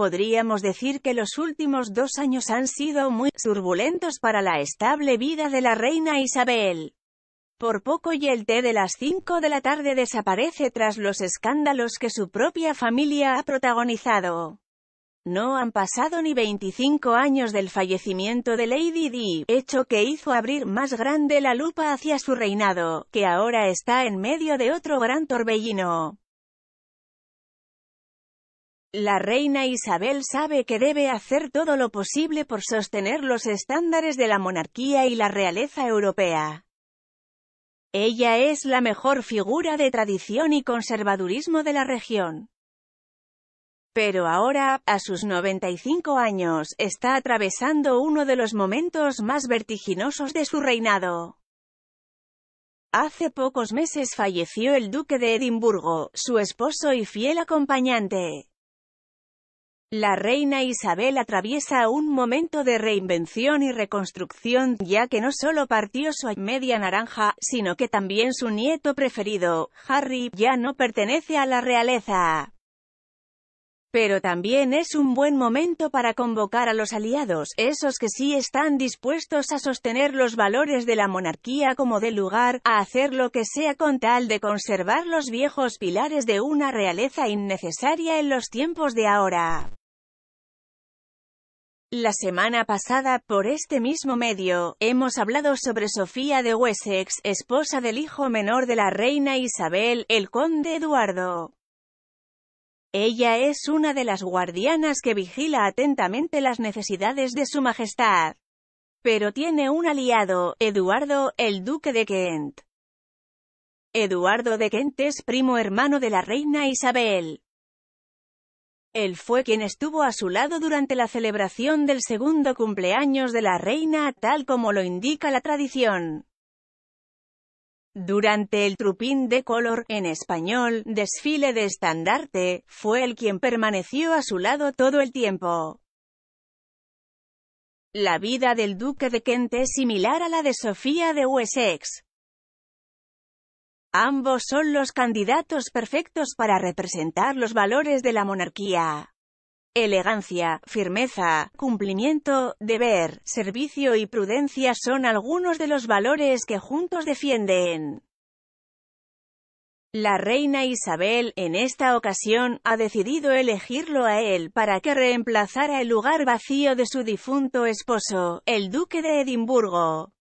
Podríamos decir que los últimos dos años han sido muy turbulentos para la estable vida de la reina Isabel. Por poco y el té de las 5 de la tarde desaparece tras los escándalos que su propia familia ha protagonizado. No han pasado ni 25 años del fallecimiento de Lady Di, hecho que hizo abrir más grande la lupa hacia su reinado, que ahora está en medio de otro gran torbellino. La reina Isabel sabe que debe hacer todo lo posible por sostener los estándares de la monarquía y la realeza europea. Ella es la mejor figura de tradición y conservadurismo de la región. Pero ahora, a sus 95 años, está atravesando uno de los momentos más vertiginosos de su reinado. Hace pocos meses falleció el duque de Edimburgo, su esposo y fiel acompañante. La reina Isabel atraviesa un momento de reinvención y reconstrucción, ya que no solo partió su media naranja, sino que también su nieto preferido, Harry, ya no pertenece a la realeza. Pero también es un buen momento para convocar a los aliados, esos que sí están dispuestos a sostener los valores de la monarquía como de lugar, a hacer lo que sea con tal de conservar los viejos pilares de una realeza innecesaria en los tiempos de ahora. La semana pasada, por este mismo medio, hemos hablado sobre Sofía de Wessex, esposa del hijo menor de la reina Isabel, el conde Eduardo. Ella es una de las guardianas que vigila atentamente las necesidades de su majestad. Pero tiene un aliado, Eduardo, el duque de Kent. Eduardo de Kent es primo hermano de la reina Isabel. Él fue quien estuvo a su lado durante la celebración del segundo cumpleaños de la reina, tal como lo indica la tradición. Durante el Trupín de Color, en español, desfile de estandarte, fue el quien permaneció a su lado todo el tiempo. La vida del duque de Kent es similar a la de Sofía de Wessex. Ambos son los candidatos perfectos para representar los valores de la monarquía. Elegancia, firmeza, cumplimiento, deber, servicio y prudencia son algunos de los valores que juntos defienden. La reina Isabel, en esta ocasión, ha decidido elegirlo a él para que reemplazara el lugar vacío de su difunto esposo, el duque de Edimburgo.